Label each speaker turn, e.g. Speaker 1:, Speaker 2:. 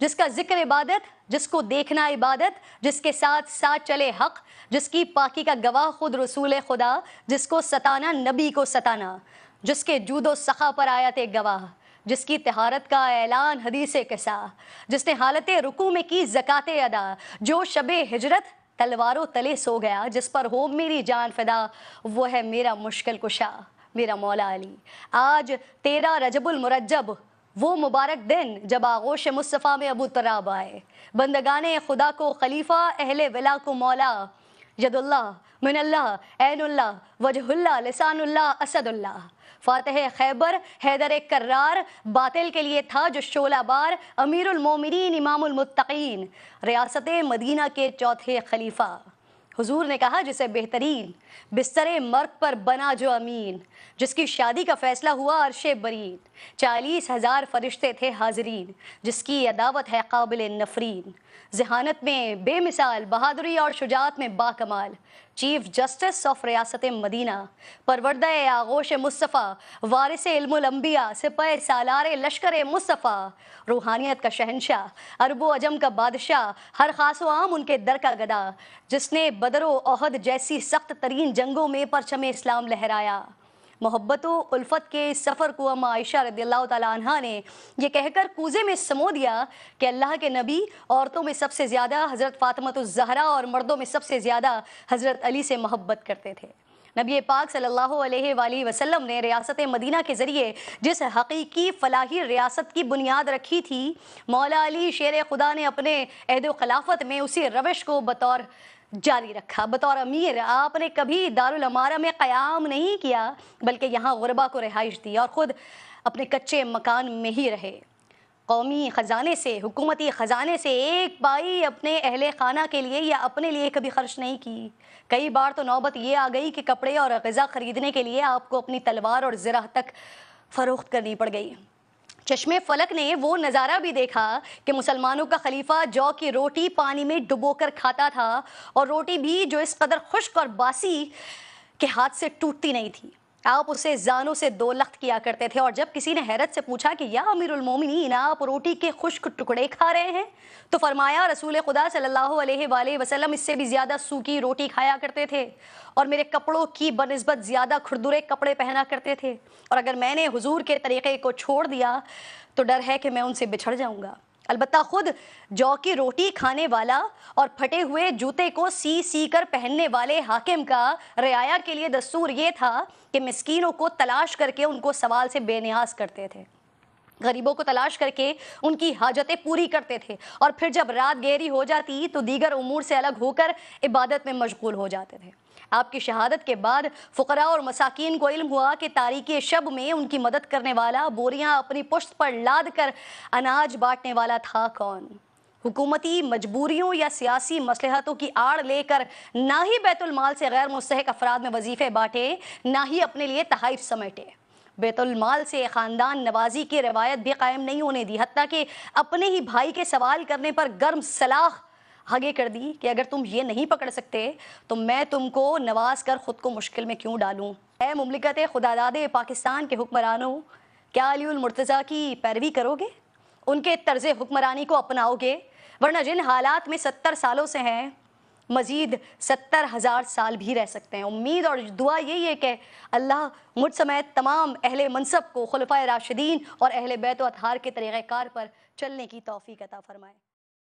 Speaker 1: जिसका जिक्र इबादत जिसको देखना इबादत जिसके साथ साथ चले हक जिसकी पाकि का गवाह खुद रसूल खुदा जिसको सताना नबी को सताना जिसके जूदो सखा पर आया थे गवाह जिसकी तहारत का ऐलान हदीस कसा जिसने हालत रुकू में की जक़ात अदा जो शब हिजरत तलवारों तले सो गया जिस पर हो मेरी जान फिदा वो है मेरा मुश्किल कुशा मेरा मौला अली आज तेरा रजबुल मुरजब वो मुबारक दिन जब आगोश मुस्तफ़ा में अबू तराब आए बंदगान खुदा को खलीफा अहल वला को मौला यदुल्ला मिनल्ला एनुल्ला वजहुल्ला लसानुल्ला असदुल्ला फातह खैबर हैदर कर्रार बातिल के लिए था जो शोला शोलाबार इमामुल मुत्तकीन रियासत मदीना के चौथे खलीफा हुजूर ने कहा जिसे बेहतरीन बिस्तरे मर्ग पर बना जो अमीन जिसकी शादी का फैसला हुआ अरशे बरीन चालीस हज़ार फरिश्ते थे हाजरीन जिसकी अदावत है काबिल नफरीन जहानत में बेमिसाल बहादुरी और शुजात में बाकमाल चीफ जस्टिस ऑफ रियासत मदीना परवरद आगोश मुस्तफ़ा वारिस इल्मबिया सिपह सालार लश्कर मुस्तफ़ा रूहानियत का शहनशाह अरबो अजम का बादशाह हर खास आम उनके दर का गदा जिसने बद बदरो अहद जैसी सख्त तरीन जंगों में परचम इस्लाम लहराया मोहब्बत उल्फत के सफ़र को अम्मा आयशा रदी अल्लाह तहा ने यह कह कहकर कूजे में समो दिया कि अल्लाह के नबी औरतों में सबसे ज़्यादा हज़रत ज़हरा और मर्दों में सबसे ज़्यादा हज़रत अली से मोहब्बत करते थे नबी पाक सल्लल्लाहु अलैहि वसल्लम ने रियासत मदीना के ज़रिए जिस हकीकी फलाही रियासत की बुनियाद रखी थी मौला अली शेर खुदा ने अपने अहद खिलाफत में उसी रविश को बतौर जारी रखा बतौर अमीर आपने कभी दारुल अमारा में क़याम नहीं किया बल्कि यहाँ गुरबा को रिहाइश दी और ख़ुद अपने कच्चे मकान में ही रहे कौमी ख़जाने से हुकूमती ख़जाने से एक पाई अपने अहल खाना के लिए या अपने लिए कभी खर्च नहीं की कई बार तो नौबत ये आ गई कि कपड़े और गज़ा ख़रीदने के लिए आपको अपनी तलवार और ज़रा तक फ़रोख्त करनी पड़ गई चश्मे फलक ने वो नज़ारा भी देखा कि मुसलमानों का खलीफा जौ की रोटी पानी में डुबोकर खाता था और रोटी भी जो इस कदर खुश्क और बासी के हाथ से टूटती नहीं थी आप उसे जानों से दो लख्त किया करते थे और जब किसी ने हैरत से पूछा कि या अमीरुल मोमिनीन आप रोटी के खुश्क टुकड़े खा रहे हैं तो फरमाया रसूल खुदा सल्लल्लाहु अलैहि वसल्लम इससे भी ज़्यादा सूखी रोटी खाया करते थे और मेरे कपड़ों की बनस्बत ज़्यादा खुरदुरे कपड़े पहना करते थे और अगर मैंने हुजूर के तरीक़े को छोड़ दिया तो डर है कि मैं उनसे बिछड़ जाऊँगा अलबत् खुद जौ की रोटी खाने वाला और फटे हुए जूते को सी सी कर पहनने वाले हाकिम का रियाया के लिए दस्तूर ये था कि मस्किनों को तलाश करके उनको सवाल से बेनियाज करते थे गरीबों को तलाश करके उनकी हाजतें पूरी करते थे और फिर जब रात गहरी हो जाती तो दीगर उमूर से अलग होकर इबादत में मशगूल हो जाते थे आपकी शहादत के बाद फकरा और मसाकिन को इल्म हुआ कि तारीख़ शब में उनकी मदद करने वाला बोरियाँ अपनी पुश्त पर लाद कर अनाज बांटने वाला था कौन हुकूमती मजबूरियों या सियासी मसलहतों की आड़ लेकर ना ही बैतुलमाल से गैर मुस्तक अफराद में वजीफ़े बांटे ना ही अपने लिए तहाइफ समेटे बैतुलमाल से ख़ानदान नवाजी की रवायत भी कायम नहीं होने दी हती कि अपने ही भाई के सवाल करने पर गर्म सलाह आगे कर दी कि अगर तुम ये नहीं पकड़ सकते तो मैं तुमको नवाज कर ख़ुद को मुश्किल में क्यों डालूँ ए ममलिकत खुदादाद पाकिस्तान के हुक्मरानों क्या अलीमरतज़ा की पैरवी करोगे उनके तर्ज हुक्मरानी को अपनाओगे वरना जिन हालात में सत्तर सालों से हैं मज़ीद सत्तर हज़ार साल भी रह सकते हैं उम्मीद और दुआ यही है कि अल्लाह मुझ समेत तमाम अहले मनसब को खलफा राशिदीन और अहल बैत अतहार के तरीक़ार पर चलने की तोफ़ी कता फ़रमाएँ